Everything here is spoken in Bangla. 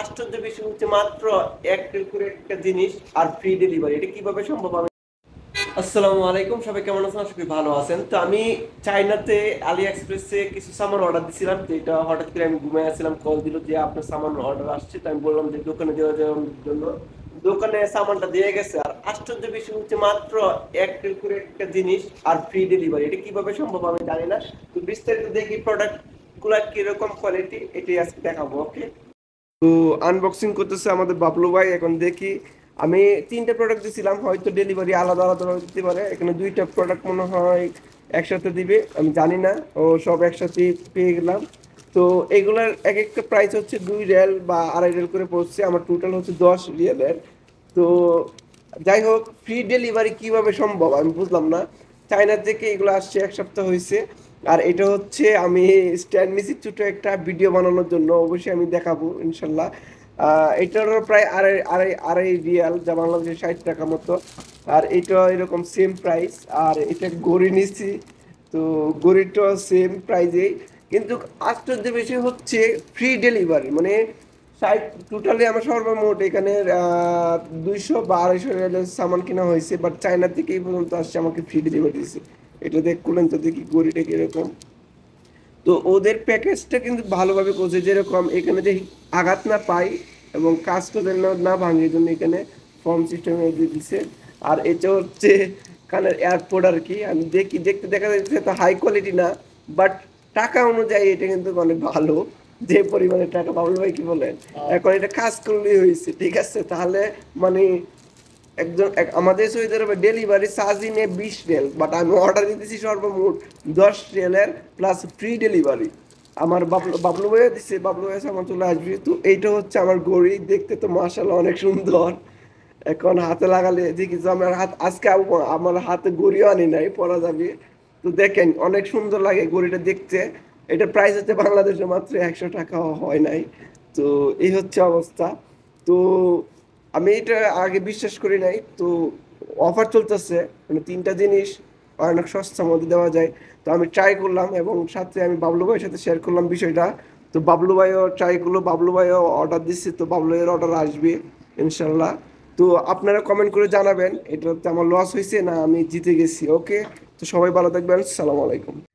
আশ্চর্য বেশি হচ্ছে মাত্র এক টুকুর একটা জিনিস আর ফ্রি ডেলিভারি এটা কিভাবে সম্ভব আমি আসসালামু আলাইকুম সবাই কেমন আছেন আশা করি ভালো আছেন তো আমি চাইনাতে আলি এক্সপ্রেসে কিছু সামান অর্ডার দিছিলাম তো এটা হঠাৎ করে আমি ঘুমিয়ে আসছিলাম কল দিল যে আপনার সামান অর্ডার আসছে তো আমি বললাম যে দোকানে দেওয়া যাওয়ার জন্য দোকানে সামানটা দিয়ে গেছে আর আশ্চর্য বিষয় হচ্ছে মাত্র এক টুকুর একটা জিনিস আর ফ্রি ডেলিভারি এটা কিভাবে সম্ভব আমি জানি না তো বিস্তারিত দেখি প্রোডাক্ট গুলা কিরকম কোয়ালিটি এটি আজকে দেখাবো ওকে তো আনবক্সিং করতেছে আমাদের বাবলু ভাই এখন দেখি আমি তিনটা প্রোডাক্ট দিয়েছিলাম হয়তো ডেলিভারি আলাদা আলাদা দিতে পারে এখানে দুইটা প্রোডাক্ট মনে হয় একসাথে দিবে আমি জানি না ও সব একসাথে পেয়ে গেলাম তো এগুলার এক একটা প্রাইস হচ্ছে দুই রেল বা আড়াই রেল করে পড়ছে আমার টোটাল হচ্ছে দশ রিয়েলের তো যাই হোক ফ্রি ডেলিভারি কিভাবে সম্ভব আমি বুঝলাম না চায়না থেকে এগুলো আসছে এক সপ্তাহ হয়েছে আর এটা হচ্ছে আমি স্ট্যান্ড মিসির ছোট একটা ভিডিও বানানোর জন্য অবশ্যই আমি দেখাবো ইনশাল্লাহ এটারও প্রায় আড়াই আড়াই আড়াই রিয়াল যা বাংলাদেশে ষাট টাকা মতো আর এটা এরকম সেম প্রাইস আর এটা গড়ি নিছি তো গড়িটা সেম প্রাইজেই কিন্তু আশ্চর্য বেশি হচ্ছে ফ্রি ডেলিভারি মানে সাইট টোটালি আমার সর্বমোট এখানে দুইশো বা আড়াইশো রিয়ালের সামান কেনা হয়েছে বাট চায়না থেকেই পর্যন্ত আসছে আমাকে ফ্রি ডেলিভারি দিয়েছে এটা দেখ করলেন তো দেখি গড়িটা কীরকম তো ওদের প্যাকেজটা কিন্তু ভালোভাবে করছে যেরকম এখানে যে আঘাত না পাই এবং কাজ তো যেন না ভাঙে জন্য এখানে ফর্ম সিস্টেমে দিচ্ছে আর এটা হচ্ছে কানের এয়ারপোর্ট আর কি আমি দেখি দেখতে দেখা যাচ্ছে তো হাই কোয়ালিটি না বাট টাকা অনুযায়ী এটা কিন্তু অনেক ভালো যে পরিমাণে টাকা বাবুল ভাই কি বলেন হ্যাঁ। এখন এটা কাজ করলেই হয়েছে ঠিক আছে তাহলে মানে একজন আমাদের সৌদি আরবে ডেলিভারি চার্জ নিয়ে বিশ রেল বাট আমি অর্ডার দিতেছি সর্বমোট দশ রেলের প্লাস ফ্রি ডেলিভারি আমার বাবলু বাবলু ভাইয়া দিচ্ছে বাবলু ভাইয়া আমার চলে আসবে তো এইটা হচ্ছে আমার গড়ি দেখতে তো মার্শাল অনেক সুন্দর এখন হাতে লাগালে দেখি আমার হাত আজকে আমার হাতে গড়িও আনি নাই পরা যাবে তো দেখেন অনেক সুন্দর লাগে গড়িটা দেখতে এটা প্রাইস হচ্ছে বাংলাদেশে মাত্র একশো টাকা হয় নাই তো এই হচ্ছে অবস্থা তো আমি এটা আগে বিশ্বাস করি নাই তো অফার চলতেছে মানে তিনটা জিনিস অনেক সস্তার মধ্যে দেওয়া যায় তো আমি ট্রাই করলাম এবং সাথে আমি বাবলু ভাইয়ের সাথে শেয়ার করলাম বিষয়টা তো বাবলু ভাইও ট্রাই করলো বাবলু ভাইও অর্ডার দিচ্ছে তো বাবলু ভাইয়ের অর্ডার আসবে ইনশাল্লাহ তো আপনারা কমেন্ট করে জানাবেন এটাতে আমার লস হয়েছে না আমি জিতে গেছি ওকে তো সবাই ভালো থাকবেন সালাম আলাইকুম